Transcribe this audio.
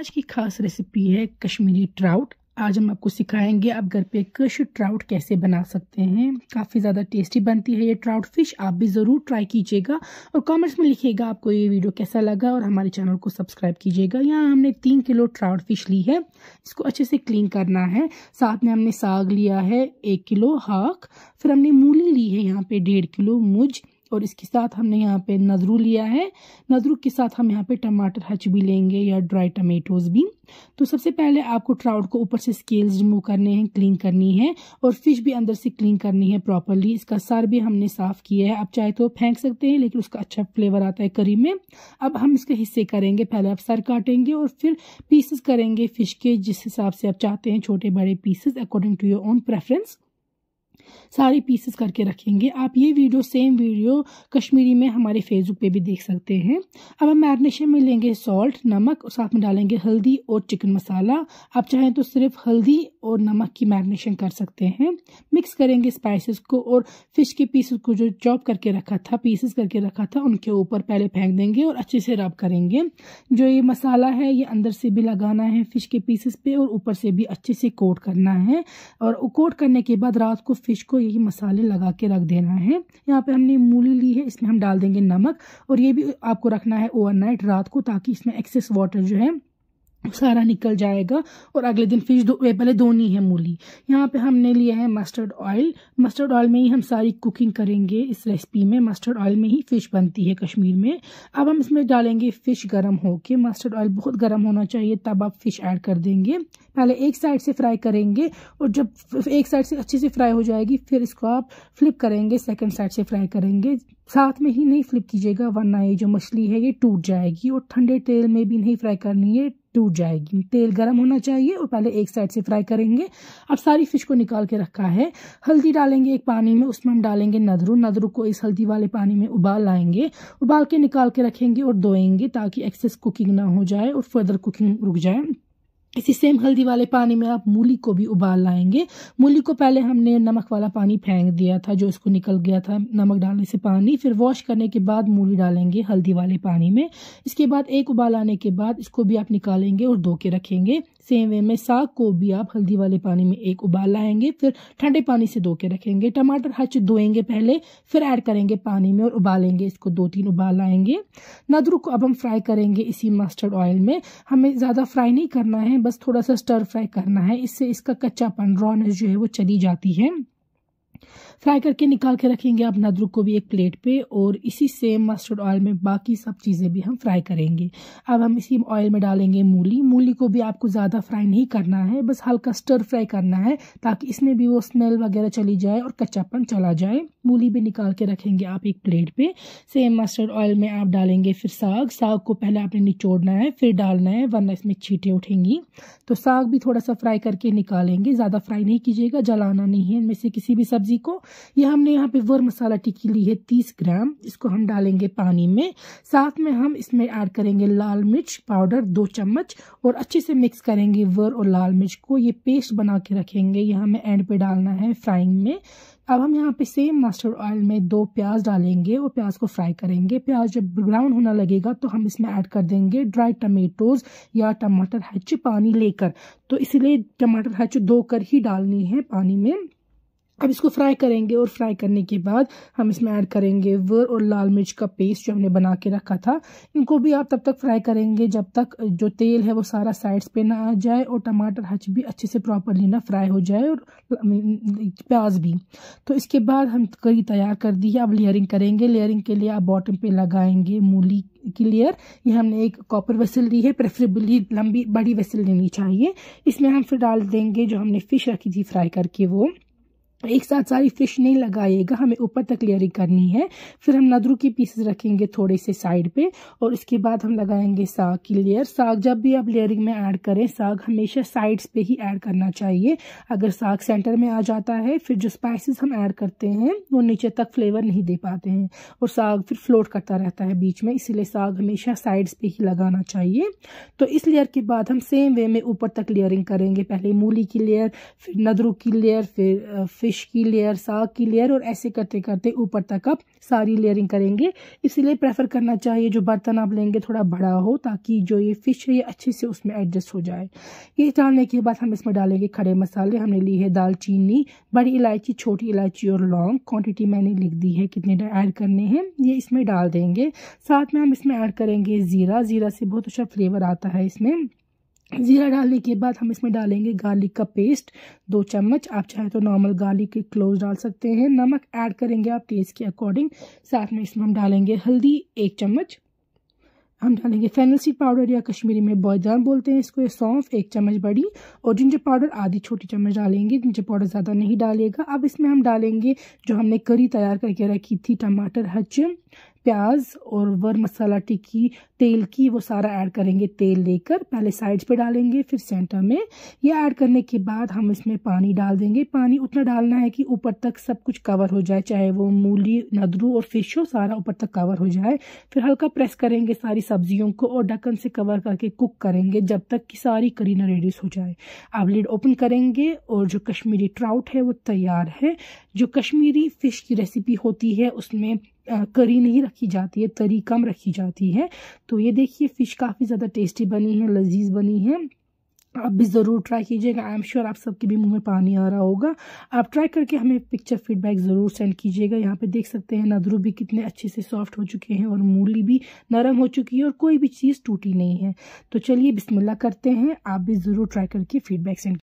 आज की खास रेसिपी है कश्मीरी ट्राउट आज हम आपको सिखाएंगे आप घर पे कश ट्राउट कैसे बना सकते हैं काफ़ी ज़्यादा टेस्टी बनती है ये ट्राउट फिश आप भी ज़रूर ट्राई कीजिएगा और कमेंट्स में लिखिएगा आपको ये वीडियो कैसा लगा और हमारे चैनल को सब्सक्राइब कीजिएगा यहाँ हमने तीन किलो ट्राउट फिश ली है इसको अच्छे से क्लीन करना है साथ में हमने साग लिया है एक किलो हाक फिर हमने मूली ली है यहाँ पर डेढ़ किलो मुझ और इसके साथ हमने यहाँ पे नज़रू लिया है नज़रू के साथ हम यहाँ पे टमाटर हच भी लेंगे या ड्राई टमेटोज़ भी तो सबसे पहले आपको ट्राउट को ऊपर से स्केल्स रिमूव करने हैं क्लीन करनी है और फिश भी अंदर से क्लीन करनी है प्रॉपरली इसका सर भी हमने साफ़ किया है आप चाहे तो फेंक सकते हैं लेकिन उसका अच्छा फ्लेवर आता है करी में अब हम इसके हिस्से करेंगे पहले आप सर काटेंगे और फिर पीसेस करेंगे फिश के जिस हिसाब से आप चाहते हैं छोटे बड़े pieces according to your own preference सारे पीसेस करके रखेंगे आप ये वीडियो सेम वीडियो कश्मीरी में हमारे फेसबुक पे भी देख सकते हैं अब हम मैरिनेशन में लेंगे सॉल्ट नमक और साथ में डालेंगे हल्दी और चिकन मसाला आप चाहें तो सिर्फ हल्दी और नमक की मैरिनेशन कर सकते हैं मिक्स करेंगे स्पाइसेस को और फिश के पीसेस को जो चॉप करके रखा था पीसेस करके रखा था उनके ऊपर पहले फेंक देंगे और अच्छे से रब करेंगे जो ये मसाला है ये अंदर से भी लगाना है फिश के पीसेस पे और ऊपर से भी अच्छे से कोट करना है और कोट करने के बाद रात को फिश को यही मसाले लगा के रख देना है यहाँ पर हमने मूली ली है इसमें हम डाल देंगे नमक और ये भी आपको रखना है ओवर रात को ताकि इसमें एक्सेस वाटर जो है सारा निकल जाएगा और अगले दिन फिश दो पहले धोनी है मूली यहाँ पे हमने लिया है मस्टर्ड ऑयल मस्टर्ड ऑयल में ही हम सारी कुकिंग करेंगे इस रेसिपी में मस्टर्ड ऑयल में ही फ़िश बनती है कश्मीर में अब हम इसमें डालेंगे फ़िश गर्म होके मस्टर्ड ऑयल बहुत गर्म होना चाहिए तब आप फ़िश ऐड कर देंगे पहले एक साइड से फ्राई करेंगे और जब एक साइड से अच्छे से फ्राई हो जाएगी फिर इसको आप फ्लिप करेंगे सेकेंड साइड से फ्राई करेंगे साथ में ही नहीं फ्लिप कीजिएगा वरना ये जो मछली है ये टूट जाएगी और ठंडे तेल में भी नहीं फ्राई करनी है टूट जाएगी तेल गर्म होना चाहिए और पहले एक साइड से फ्राई करेंगे अब सारी फिश को निकाल के रखा है हल्दी डालेंगे एक पानी में उसमें हम डालेंगे नदरू नदरू को इस हल्दी वाले पानी में उबाल लाएंगे उबाल के निकाल के रखेंगे और धोएंगे ताकि एक्सेस कुकिंग ना हो जाए और फर्दर कुकिंग रुक जाए इसी सेम हल्दी वाले पानी में आप मूली को भी उबाल लाएंगे मूली को पहले हमने नमक वाला पानी फेंक दिया था जो इसको निकल गया था नमक डालने से पानी फिर वॉश करने के बाद मूली डालेंगे हल्दी वाले पानी में इसके बाद एक उबाल आने के बाद इसको भी आप निकालेंगे और धो के रखेंगे सेम वे में साग को भी आप हल्दी वाले पानी में एक उबाल लाएंगे फिर ठंडे पानी से धो के रखेंगे टमाटर हच धोएंगे पहले फिर ऐड करेंगे पानी में और उबालेंगे इसको दो तीन उबाल लाएंगे नदरू को अब हम फ्राई करेंगे इसी मस्टर्ड ऑयल में हमें ज़्यादा फ्राई नहीं करना है बस थोड़ा सा स्टर फ्राई करना है इससे इसका कच्चापन रॉनेस जो है वो चली जाती है फ्राई करके निकाल के रखेंगे आप नदरुक को भी एक प्लेट पे और इसी सेम मस्टर्ड ऑयल में बाकी सब चीज़ें भी हम फ्राई करेंगे अब हम इसी ऑयल में डालेंगे मूली मूली को भी आपको ज़्यादा फ्राई नहीं करना है बस हल्का स्टर फ्राई करना है ताकि इसमें भी वो स्मेल वगैरह चली जाए और कच्चापन चला जाए मूली भी निकाल के रखेंगे आप एक प्लेट पे सेम मस्टर्ड ऑयल में आप डालेंगे फिर साग साग को पहले आपने निचोड़ना है फिर डालना है वरना इसमें छीटे उठेंगी तो साग भी थोड़ा सा फ्राई करके निकालेंगे ज़्यादा फ्राई नहीं कीजिएगा जलाना नहीं है इनमें से किसी भी सब्ज़ी सब्जी को ये हमने यहाँ पे वर मसाला टिक्की ली है तीस ग्राम इसको हम डालेंगे पानी में साथ में हम इसमें ऐड करेंगे लाल मिर्च पाउडर दो चम्मच और अच्छे से मिक्स करेंगे वर और लाल मिर्च को ये पेस्ट बना के रखेंगे ये हमें एंड पे डालना है फ्राइंग में अब हम यहाँ पे सेम मस्टर्ड ऑयल में दो प्याज डालेंगे और प्याज को फ्राई करेंगे प्याज जब ब्राउन होना लगेगा तो हम इसमें ऐड कर देंगे ड्राई टमेटोज या टमाटर हच पानी लेकर तो इसलिए टमाटर हच दो कर ही डालनी है पानी में अब इसको फ्राई करेंगे और फ्राई करने के बाद हम इसमें ऐड करेंगे वर और लाल मिर्च का पेस्ट जो हमने बना के रखा था इनको भी आप तब तक फ्राई करेंगे जब तक जो तेल है वो सारा साइड्स पे ना आ जाए और टमाटर हच भी अच्छे से प्रॉपरली ना फ्राई हो जाए और प्याज भी तो इसके बाद हम करी तैयार कर दी है अब लेयरिंग करेंगे लेयरिंग के लिए आप बॉटम पर लगाएंगे मूली की लेयर ये हमने एक कॉपर वेसल ली है प्रेफरेबली लंबी बड़ी वेसल लेनी चाहिए इसमें हम फिर डाल देंगे जो हमने फ़िश रखी थी फ्राई करके वो एक साथ सारी फिश नहीं लगाइएगा हमें ऊपर तक लेयरिंग करनी है फिर हम नदरू की पीसेस रखेंगे थोड़े से साइड पे और इसके बाद हम लगाएंगे साग की लेयर साग जब भी आप लेयरिंग में ऐड करें साग हमेशा साइड्स पे ही ऐड करना चाहिए अगर साग सेंटर में आ जाता है फिर जो स्पाइसेस हम ऐड करते हैं वो नीचे तक फ्लेवर नहीं दे पाते हैं और साग फिर फ्लोट करता रहता है बीच में इसीलिए साग हमेशा साइड्स पर ही लगाना चाहिए तो इस लेयर के बाद हम सेम वे में ऊपर तक लेयरिंग करेंगे पहले मूली की लेयर फिर नदरू की लेयर फिर फिश की लेयर साग की लेयर और ऐसे करते करते ऊपर तक आप सारी लेयरिंग करेंगे इसीलिए प्रेफर करना चाहिए जो बर्तन आप लेंगे थोड़ा बड़ा हो ताकि जो ये फ़िश है ये अच्छे से उसमें एडजस्ट हो जाए ये डालने के बाद हम इसमें डालेंगे खड़े मसाले हमने ली है दालचीनी बड़ी इलायची छोटी इलायची और लौंग क्वान्टिटी मैंने लिख दी है कितने ऐड करने हैं ये इसमें डाल देंगे साथ में हम इसमें ऐड करेंगे ज़ीरा ज़ीरा से बहुत अच्छा फ्लेवर आता है इसमें ज़ीरा डालने के बाद हम इसमें डालेंगे गार्लिक का पेस्ट दो चम्मच आप चाहे तो नॉर्मल गार्लिक के क्लोव्स डाल सकते हैं नमक ऐड करेंगे आप टेस्ट के अकॉर्डिंग साथ में इसमें हम डालेंगे हल्दी एक चम्मच हम डालेंगे फेनल सीड पाउडर या कश्मीरी में बॉयदान बोलते हैं इसको सौंफ एक चम्मच बड़ी और जिंजर पाउडर आधी छोटी चम्मच डालेंगे जिंजर पाउडर ज़्यादा नहीं डालिएगा अब इसमें हम डालेंगे जो हमने करी तैयार करके रखी थी टमाटर हचम प्याज और वर मसाला टिक्की तेल की वो सारा ऐड करेंगे तेल लेकर पहले साइड्स पे डालेंगे फिर सेंटर में ये ऐड करने के बाद हम इसमें पानी डाल देंगे पानी उतना डालना है कि ऊपर तक सब कुछ कवर हो जाए चाहे वो मूली नदरू और फिश हो सारा ऊपर तक कवर हो जाए फिर हल्का प्रेस करेंगे सारी सब्जियों को और ढक्कन से कवर करके कुक करेंगे जब तक कि सारी करी ना रेड्यूस हो जाए आप लिड ओपन करेंगे और जो कश्मीरी ट्राउट है वो तैयार है जो कश्मीरी फ़िश की रेसिपी होती है उसमें करी नहीं रखी जाती है तरी कम रखी जाती है तो ये देखिए फ़िश काफ़ी ज़्यादा टेस्टी बनी है लजीज बनी है आप भी ज़रूर ट्राई कीजिएगा आई एम श्योर आप सबके भी मुंह में पानी आ रहा होगा आप ट्राई करके हमें पिक्चर फीडबैक ज़रूर सेंड कीजिएगा यहाँ पे देख सकते हैं नदरू भी कितने अच्छे से सॉफ्ट हो चुके हैं और मूली भी नरम हो चुकी है और कोई भी चीज़ टूटी नहीं है तो चलिए बिस्मिल्लाह करते हैं आप भी ज़रूर ट्राई करके फीडबैक सेंड